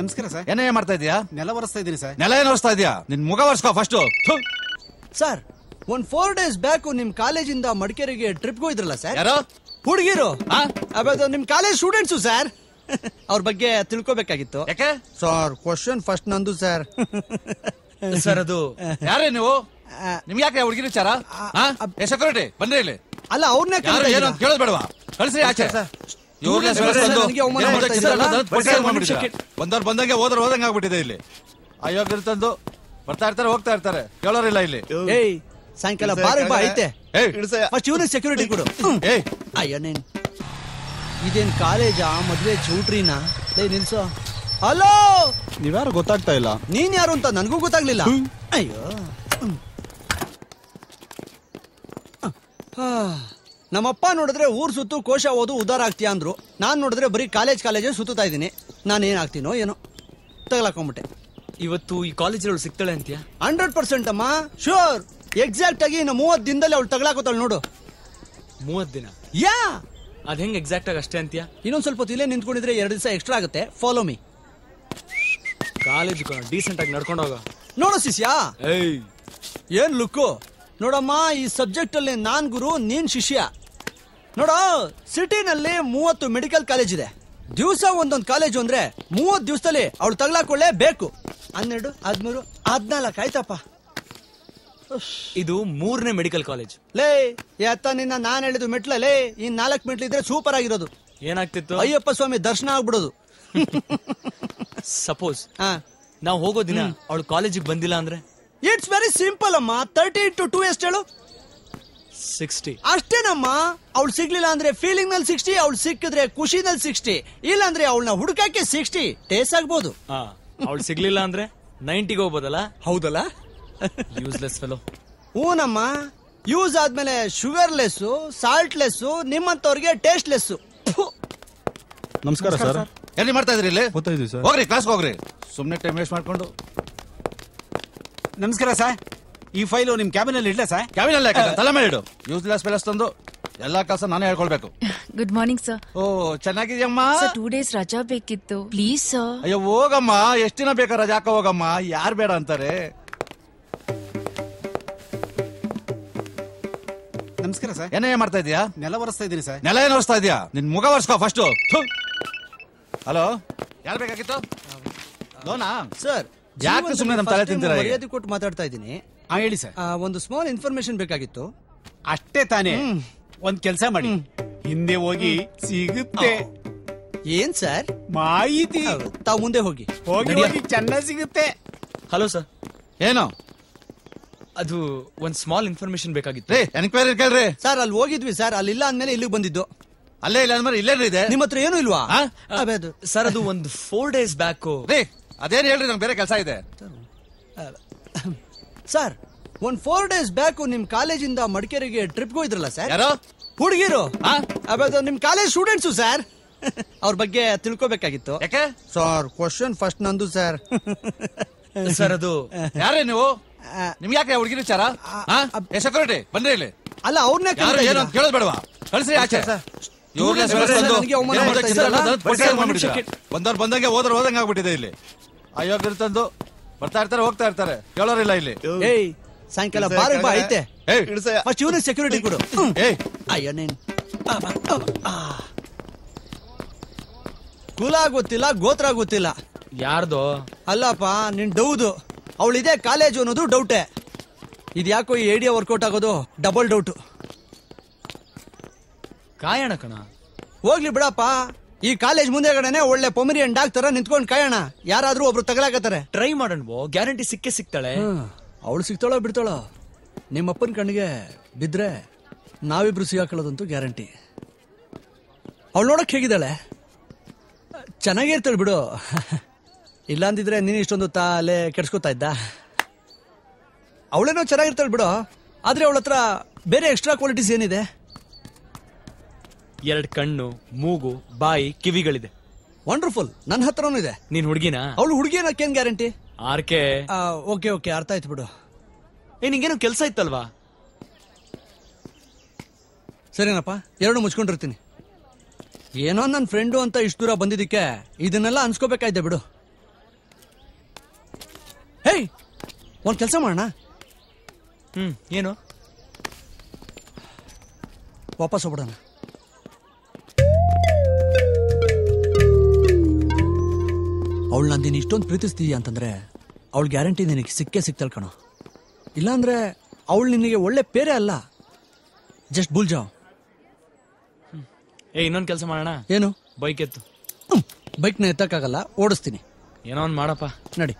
ನಮಸ್ಕಾರ ಸರ್ ಏನೇ ಮಾಡ್ತಾ ಇದೀಯಾ ನೆಲ ಒರೆಸ್ತಾ ಇದ್ದೀನಿ ಸರ್ ನೆಲ ಏನು ಒರೆಸ್ತಾ ಇದೀಯಾ ನಿನ್ ಮುಖ ಒರೆಸ್ಕೋ ಫಸ್ಟ್ ಸರ್ ಒಂದ್ ಫೋರ್ ಡೇಸ್ ಬ್ಯಾಕ್ ನಿಮ್ ಕಾಲೇಜಿಂದ ಮಡಿಕೇರಿಗೆ ಟ್ರಿಪ್ ಹೋಗಿದ್ರಲ್ಲ ಸರ್ ಯಾರು ಹುಡುಗಿರು ನಿಮ್ ಕಾಲೇಜ್ ಸ್ಟೂಡೆಂಟ್ಸ್ ಸರ್ ಅವ್ರ ಬಗ್ಗೆ ತಿಳ್ಕೋಬೇಕಾಗಿತ್ತು ಯಾಕೆ ಸರ್ ಕ್ವಶನ್ ಫಸ್ಟ್ ನಂದು ಸರ್ ಸರ್ ಅದು ಯಾರೇ ನೀವು ನಿಮ್ಗೆ ಯಾಕೆ ಹುಡುಗಿ ವಿಚಾರ ಸೆಕ್ಯೂರಿಟಿ ಬಂದ್ರೆ ಇಲ್ಲಿ ಅಲ್ಲ ಅವ್ರನ್ನ ಕೇಳೋದ್ ಬೇಡವಾ ಕಳಿಸ್ರಿ ಆಚೆ ಬಂದವ್ರು ಬಂದಂಗೆ ಹೋದ್ರ ಹೋದಂಗೆ ಆಗ್ಬಿಟ್ಟಿದೆ ಇಲ್ಲಿ ಅಯೋಗ್ಯರು ತಂದು ಬರ್ತಾ ಇರ್ತಾರೆ ಹೋಗ್ತಾ ಇರ್ತಾರೆ ಕೇಳೋರಿಲ್ಲ ಇಲ್ಲಿ ಏಯ್ ಸಾಯಂಕಾಲ ಬಾರಿ ಬಾ ಐತೆ ಫಸ್ಟ್ ಸೆಕ್ಯೂರಿಟಿ ಕೊಡು ಅಯ್ಯೋ ನೀನ್ ಇದೇನ್ ಕಾಲೇಜಾ ಮದ್ವೆ ಚೌಟ್ರಿನಾ ಏ ನಿಲ್ಸೋ ಹಲೋ ನೀವ್ಯಾರು ಗೊತ್ತಾಗ್ತಾ ಇಲ್ಲ ನೀನ್ ಯಾರು ಅಂತ ನನಗೂ ಗೊತ್ತಾಗ್ಲಿಲ್ಲ ಅಯ್ಯೋ ಹಾ ನಮ್ಮಪ್ಪ ನೋಡಿದ್ರೆ ಊರ್ ಸುತ್ತು ಕೋಶ ಓದು ಉದಾರ ಆಗ್ತೀಯ ಅಂದ್ರು ನಾನು ನೋಡಿದ್ರೆ ಬರೀ ಕಾಲೇಜ್ ಕಾಲೇಜೇ ಸುತ್ತಾ ಇದ್ದೀನಿ ಏನು ಆಗ್ತೀನೋ ಏನೋ ತಗಲಾಕೊಂಬಿಟ್ಟೆ ಇವತ್ತು ಈ ಕಾಲೇಜಲ್ಲಿ ಸಿಗ್ತಾಳೆ ಅಂತೀಯ ಹಂಡ್ರೆಡ್ ಪರ್ಸೆಂಟ್ ಅಮ್ಮ ಶೋರ್ ಎಕ್ಸಾಕ್ಟ್ ಆಗಿ ಇನ್ನು ಮೂವತ್ತು ದಿನದಲ್ಲಿ ಅವಳು ತಗಲಾಕೋತಾಳು ನೋಡು ಮೂವತ್ತು ದಿನ ಯಾ ಅದ್ ಹೆಂಗ್ ಎಕ್ಸಾಕ್ಟ್ ಆಗಿ ಅಷ್ಟೇ ಅಂತೀಯ ಇನ್ನೊಂದ್ ಸ್ವಲ್ಪ ಹೊತ್ತು ಇಲ್ಲೇ ನಿಂತ್ಕೊಂಡಿದ್ರೆ ಎರಡು ದಿವಸ ಎಕ್ಸ್ಟ್ರಾ ಆಗುತ್ತೆ ಫಾಲೋ ಮೀ ಕಾಲೇಜ್ ಡೀಸೆಂಟ್ ಆಗಿ ನಡ್ಕೊಂಡು ಹೋಗೋ ನೋಡು ಸಿಸ್ಯಾ ಏಯ್ ಏನ್ ಲುಕ್ಕು ನೋಡಮ್ಮ ಈ ಸಬ್ಜೆಕ್ಟ್ ಅಲ್ಲಿ ನಾನ್ ಗುರು ನೀನ್ ಶಿಷ್ಯ ನೋಡೋ ಸಿಟಿನಲ್ಲಿ ಮೂವತ್ತು ಮೆಡಿಕಲ್ ಕಾಲೇಜ್ ಇದೆ ದಿವಸ ಒಂದೊಂದು ಕಾಲೇಜು ಅಂದ್ರೆ ಮೂವತ್ತು ದಿವಸದಲ್ಲಿ ಅವಳು ತಗ್ಲಾಕೊಳ್ಳೇ ಬೇಕು ಹನ್ನೆರಡು ಹದಿಮೂರು ಹದಿನಾಲ್ಕು ಆಯ್ತಪ್ಪ ಇದು ಮೂರನೇ ಮೆಡಿಕಲ್ ಕಾಲೇಜ್ ಲೇ ಅತ್ತ ನಿನ್ನ ನಾನು ಹೇಳಿದ ಮೆಟ್ಲಲ್ಲಿ ಈ ನಾಲ್ಕು ಮೆಟ್ಲು ಇದ್ರೆ ಸೂಪರ್ ಆಗಿರೋದು ಏನಾಗ್ತಿತ್ತು ಅಯ್ಯಪ್ಪ ಸ್ವಾಮಿ ದರ್ಶನ ಆಗ್ಬಿಡೋದು ಸಪೋಸ್ ನಾವು ಹೋಗೋ ದಿನ ಅವಳು ಕಾಲೇಜಿಗೆ ಬಂದಿಲ್ಲ ಅಂದ್ರೆ ಇಟ್ಸ್ ವೆರಿ ಸಿಂಪಲ್ ಅಮ್ಮ ತರ್ಟಿ ಇಂಟು ಟೂ ಎಷ್ಟು ಹೇಳು ಸಿಕ್ಸ್ಟಿ ಅಷ್ಟೇನಮ್ಮ ಅವಳು ಸಿಗ್ಲಿಲ್ಲ ಅಂದ್ರೆ ಫೀಲಿಂಗ್ ನಲ್ಲಿ ಸಿಕ್ಸ್ಟಿ ಅವಳು ಸಿಕ್ಕಿದ್ರೆ ಖುಷಿನಲ್ಲಿ ಸಿಕ್ಸ್ಟಿ ಇಲ್ಲ ಅಂದ್ರೆ ಅವಳನ್ನ ಹುಡುಕಾಕೆ ಸಿಕ್ಸ್ಟಿ ಟೇಸ್ ಆಗ್ಬೋದು ಅವಳು ಸಿಗ್ಲಿಲ್ಲ ಅಂದ್ರೆ ನೈಂಟಿಗೆ ಹೋಗ್ಬೋದಲ್ಲ ಹೌದಲ್ಲ ಯೂಸ್ಲೆಸ್ ಫೆಲೋ ಹೂನಮ್ಮ ಯೂಸ್ ಆದ್ಮೇಲೆ ಶುಗರ್ ಲೆಸ್ ಸಾಲ್ಟ್ ಲೆಸ್ ನಿಮ್ಮಂತವ್ರಿಗೆ ಟೇಸ್ಟ್ ಲೆಸ್ಸು ನಮಸ್ಕಾರ ಸರ್ ಎಲ್ಲಿ ಮಾಡ್ತಾ ಇದ್ರಿ ಇಲ್ಲಿ ಹೋಗ್ರಿ ಕ್ಲಾಸ್ ಹೋಗ್ರಿ ಸುಮ್ಮನೆ ಟೈಮ್ ವೇಸ್ಟ್ ಮಾಡ್ಕೊಂಡು ನಮಸ್ಕಾರ ಸರ್ ಈ ಫೈಲು ನಿಮ್ ಕ್ಯಾಬಿನಲ್ಲಿ ಇಡ್ಲಾ ಸರ್ ಕ್ಯಾಬಿನಲ್ಲಿ ತಲೆ ಮೇಲೆ ಇಡು ಯೂಸ್ಲೆಸ್ ಫೈಲಸ್ ತಂದು ಎಲ್ಲಾ ಕೆಲಸ ನಾನೇ ಹೇಳ್ಕೊಳ್ಬೇಕು ಗುಡ್ ಮಾರ್ನಿಂಗ್ ಸರ್ ಓ ಚೆನ್ನಾಗಿದ್ಯಮ್ಮ ಸರ್ ಟೂ ಡೇಸ್ ರಜಾ ಬೇಕಿತ್ತು ಪ್ಲೀಸ್ ಸರ್ ಅಯ್ಯೋ ಹೋಗಮ್ಮ ಎಷ್ಟು ದಿನ ಬೇಕಾ ರಜಾ ಹಾಕೋ ಹೋಗಮ್ಮ ಯಾರು ಬೇಡ ಅಂತಾರೆ ನಮಸ್ಕಾರ ಸರ್ ಏನೇ ಮಾಡ್ತಾ ಇದೀಯಾ ನೆಲ ಒರೆಸ್ತಾ ಇದೀನಿ ಸರ್ ನೆಲ ಏನು ಒರೆಸ್ತಾ ಇದೀಯಾ ನಿನ್ ಮುಗ ಒರೆಸ್ಕೋ ಫಸ್ಟು ಹಲೋ ಯಾರು ಬೇಕಾಗಿತ್ತು ಲೋನಾ ಸರ್ ಯಾಕೆ ಸುಮ್ಮನೆ ನಮ್ಮ ತಲೆ ತಿಂತೀರಾ ಮರ್ಯಾದೆ ಕೊಟ್ಟು ಮಾತಾಡ್ತಾ ಇದ್ದೀನಿ ಆ ಹೇಳಿ ಸರ್ ಒಂದು ಸ್ಮಾಲ್ ಇನ್ಫಾರ್ಮೇಶನ್ ಬೇಕಾಗಿತ್ತು ಅಷ್ಟೇ ತಾನೇ ಒಂದ್ ಕೆಲಸ ಮಾಡಿ ಹಿಂದೆ ಹೋಗಿ ಸಿಗುತ್ತೆ ಏನ್ ಸರ್ ಮಾಹಿತಿ ತಾವು ಮುಂದೆ ಹೋಗಿ ಹೋಗಿ ಹೋಗಿ ಚೆನ್ನಾಗಿ ಸಿಗುತ್ತೆ ಹಲೋ ಸರ್ ಏನು ಅದು ಒಂದ್ ಸ್ಮಾಲ್ ಇನ್ಫಾರ್ಮೇಶನ್ ಬೇಕಾಗಿತ್ತು ರೇ ಎನ್ಕ್ವೈರಿ ಕೇಳ್ರಿ ಸರ್ ಅಲ್ಲಿ ಹೋಗಿದ್ವಿ ಸರ್ ಅಲ್ಲಿ ಇಲ್ಲ ಅಂದ್ಮೇಲೆ ಇಲ್ಲಿಗೆ ಬಂದಿದ್ದು ಅಲ್ಲೇ ಇಲ್ಲ ಅಂದ್ರೆ ಇಲ್ಲೇ ಇದೆ ನಿಮ್ಮ ಹತ್ರ ಏನೂ ಇಲ್ವಾ ಸರ್ ಅದು ಒಂದು ಫೋರ್ ಡೇಸ್ ಬ್ಯಾಕ್ ಅದೇನ್ ಹೇಳ್ರಿ ನಂಗೆ ಬೇರೆ ಕೆಲಸ ಇದೆ ಸರ್ ಒಂದ್ ಫೋರ್ ಡೇಸ್ ಬ್ಯಾಕ್ ನಿಮ್ ಕಾಲೇಜಿಂದ ಮಡಿಕೇರಿಗೆ ಟ್ರಿಪ್ ಹೋಗಿದ್ರಲ್ಲ ಸರ್ ಯಾರೋ ಹುಡುಗಿರು ನಿಮ್ ಕಾಲೇಜ್ ಸ್ಟೂಡೆಂಟ್ಸು ಸರ್ ಅವ್ರ ಬಗ್ಗೆ ತಿಳ್ಕೋಬೇಕಾಗಿತ್ತು ಯಾಕೆ ಸರ್ ಕ್ವಶನ್ ಫಸ್ಟ್ ನಂದು ಸರ್ ಸರ್ ಅದು ಯಾರೇ ನೀವು ನಿಮ್ಗೆ ಯಾಕೆ ಹುಡುಗಿರು ಸರ್ ಸೆಕ್ಯೂರಿಟಿ ಬಂದ್ರೆ ಇಲ್ಲಿ ಅಲ್ಲ ಅವ್ರನ್ನೇ ಏನು ಅಂತ ಕೇಳೋದು ಬೇಡವಾ ಕಳಿಸ್ರಿ ಆಚೆ ಬಂದವ್ರು ಬಂದಂಗೆ ಹೋದ್ರ ಹೋದಂಗೆ ಆಗ್ಬಿಟ್ಟಿದೆ ಇಲ್ಲಿ ಅಯ್ಯೋ ತಂದು ಬರ್ತಾ ಇರ್ತಾರೆ ಹೋಗ್ತಾ ಇರ್ತಾರೆ ಕೇಳೋರಿಲ್ಲ ಇಲ್ಲಿ ಏಯ್ ಸಾಯಂಕಾಲ ಬಾರಿ ಬಾ ಐತೆ ಫಸ್ಟ್ ಇವನು ಸೆಕ್ಯೂರಿಟಿ ಕೊಡು ಏಯ್ ಅಯ್ಯೋ ನೀನ್ ಕುಲ ಗೊತ್ತಿಲ್ಲ ಗೋತ್ರ ಗೊತ್ತಿಲ್ಲ ಯಾರ್ದು ಅಲ್ಲಪ್ಪ ನಿನ್ ಡೌದು ಅವಳಿದೆ ಕಾಲೇಜು ಅನ್ನೋದು ಡೌಟೆ ಇದ್ಯಾಕೋ ಈ ಐಡಿಯಾ ವರ್ಕೌಟ್ ಆಗೋದು ಡಬಲ್ ಡೌಟ್ ಕಾಯಣ ಕಣ ಹೋಗ್ಲಿ ಬಿಡಪ್ಪ ಈ ಕಾಲೇಜ್ ಮುಂದೆಗಡೆನೆ ಒಳ್ಳೆ ಪೊಮರಿಯನ್ ಡಾಕ್ಟರ್ ನಿಂತ್ಕೊಂಡು ಕಾಯೋಣ ಯಾರಾದ್ರೂ ಒಬ್ರು ತಗಲಾಕತ್ತಾರೆ ಟ್ರೈ ಮಾಡೋಣ ಗ್ಯಾರಂಟಿ ಸಿಕ್ಕೇ ಸಿಗ್ತಾಳೆ ಅವಳು ಸಿಗ್ತಾಳೋ ಬಿಡ್ತಾಳೋ ನಿಮ್ಮಪ್ಪನ ಕಣ್ಣಿಗೆ ಬಿದ್ರೆ ನಾವಿಬ್ರು ಸಿಗಾಕೊಳ್ಳೋದಂತೂ ಗ್ಯಾರಂಟಿ ಅವಳು ನೋಡಕ್ ಹೇಗಿದ್ದಾಳೆ ಚೆನ್ನಾಗೇ ಇರ್ತಾಳೆ ಬಿಡು ಇಲ್ಲ ಅಂದಿದ್ರೆ ನೀನು ಇಷ್ಟೊಂದು ತಾಲೆ ಕೆಡ್ಸ್ಕೊತಾ ಇದ್ದ ಅವಳೇನೋ ಚೆನ್ನಾಗಿರ್ತಾಳೆ ಬಿಡು ಆದ್ರೆ ಅವಳ ಹತ್ರ ಬೇರೆ ಎಕ್ಸ್ಟ್ರಾ ಕ್ವಾಲಿಟೀಸ್ ಏನಿದೆ ಎರಡು ಕಣ್ಣು ಮೂಗು ಬಾಯಿ ಕಿವಿಗಳಿದೆ ವಂಡರ್ಫುಲ್ ನನ್ನ ಹತ್ರನೂ ಇದೆ ನೀನ್ ಹುಡುಗಿನ ಅವಳು ಹುಡುಗಿ ಕೇನ್ ಗ್ಯಾರಂಟಿ ಆರ್ಕೆ ಓಕೆ ಓಕೆ ಅರ್ಥ ಆಯ್ತು ಬಿಡು ಏ ನಿಂಗೇನು ಕೆಲಸ ಇತ್ತಲ್ವಾ ಸರಿನಪ್ಪ ಎರಡು ಮುಚ್ಕೊಂಡಿರ್ತೀನಿ ಏನೋ ನನ್ನ ಫ್ರೆಂಡು ಅಂತ ಇಷ್ಟು ದೂರ ಬಂದಿದ್ದಕ್ಕೆ ಇದನ್ನೆಲ್ಲ ಅನ್ಸ್ಕೋಬೇಕಾಯ್ತೆ ಬಿಡು ಹೇಯ್ ಒಂದು ಕೆಲಸ ಮಾಡೋಣ ಹ್ಞೂ ಏನು ವಾಪಸ್ ಹೋಗ್ಬಿಡೋಣ ಅವಳು ನಂದಿನ ನೀನು ಇಷ್ಟೊಂದು ಪ್ರೀತಿಸ್ತೀಯ ಅಂತಂದ್ರೆ ಅವಳು ಗ್ಯಾರಂಟಿ ನಿನಗೆ ಸಿಕ್ಕೇ ಸಿಕ್ತಾಳೆ ಕಣೋ ಇಲ್ಲಾಂದ್ರೆ ಅವಳು ನಿನಗೆ ಒಳ್ಳೆ ಪೇರೆ ಅಲ್ಲ ಜಸ್ಟ್ ಜಾವ್ ಏ ಇನ್ನೊಂದು ಕೆಲಸ ಮಾಡೋಣ ಏನು ಬೈಕ್ ಎತ್ತು ಬೈಕ್ನ ಎತ್ತಕ್ಕಾಗಲ್ಲ ಓಡಿಸ್ತೀನಿ ಏನೋ ಒಂದು ಮಾಡಪ್ಪ ನಡಿ